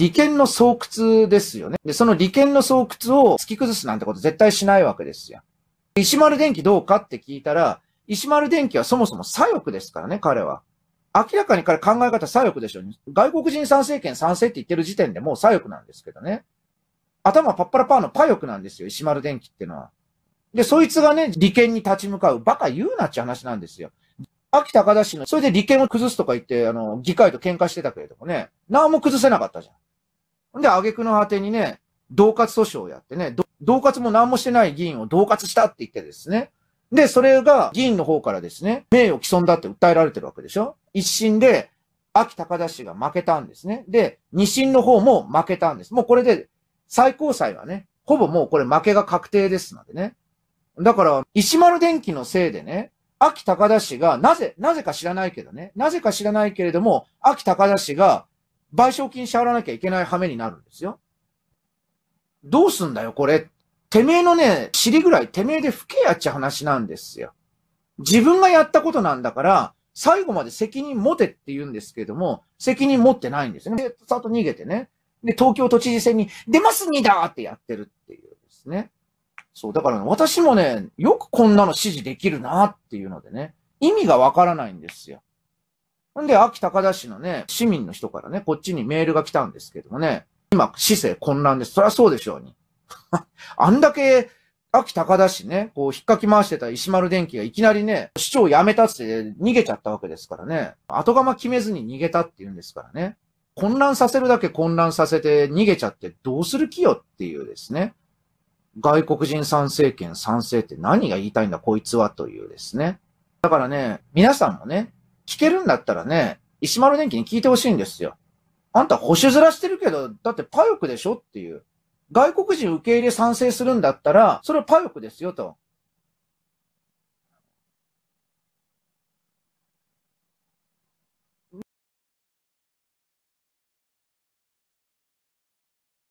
利権の巣窟ですよね。で、その利権の巣窟を突き崩すなんてこと絶対しないわけですよ。石丸電機どうかって聞いたら、石丸電機はそもそも左翼ですからね、彼は。明らかに彼考え方左翼でしょ。外国人参政権賛成って言ってる時点でもう左翼なんですけどね。頭パッパラパーのパ翼なんですよ、石丸電機ってのは。で、そいつがね、利権に立ち向かう、バカ言うなっちゃ話なんですよ。秋高田市の、それで利権を崩すとか言って、あの、議会と喧嘩してたけれどもね、何も崩せなかったじゃん。で、挙句の果てにね、同活訴訟をやってね、同活も何もしてない議員を同活したって言ってですね。で、それが議員の方からですね、名誉毀損だって訴えられてるわけでしょ一審で、秋高田氏が負けたんですね。で、二審の方も負けたんです。もうこれで、最高裁はね、ほぼもうこれ負けが確定ですのでね。だから、石丸電機のせいでね、秋高田氏が、なぜ、なぜか知らないけどね、なぜか知らないけれども、秋高田氏が賠償金支払わなきゃいけない羽目になるんですよ。どうすんだよ、これ。てめえのね、尻ぐらいてめえで吹けやっちゃ話なんですよ。自分がやったことなんだから、最後まで責任持てって言うんですけども、責任持ってないんですね。で、さっと逃げてね。で、東京都知事選に出ますにだってやってるっていうですね。そう、だから、ね、私もね、よくこんなの指示できるなっていうのでね、意味がわからないんですよ。んで、秋高田市のね、市民の人からね、こっちにメールが来たんですけどもね、今、市政混乱です。そりゃそうでしょうに。あんだけ、秋高田市ね、こう、引っかき回してた石丸電機がいきなりね、市長辞めたって逃げちゃったわけですからね。後釜決めずに逃げたって言うんですからね。混乱させるだけ混乱させて逃げちゃってどうする気よっていうですね。外国人参政権賛成って何が言いたいんだこいつはというですね。だからね、皆さんもね、聞けるんだったらね、石丸電機に聞いてほしいんですよ。あんた保守らしてるけど、だってパヨクでしょっていう。外国人受け入れ賛成するんだったら、それはパヨクですよと。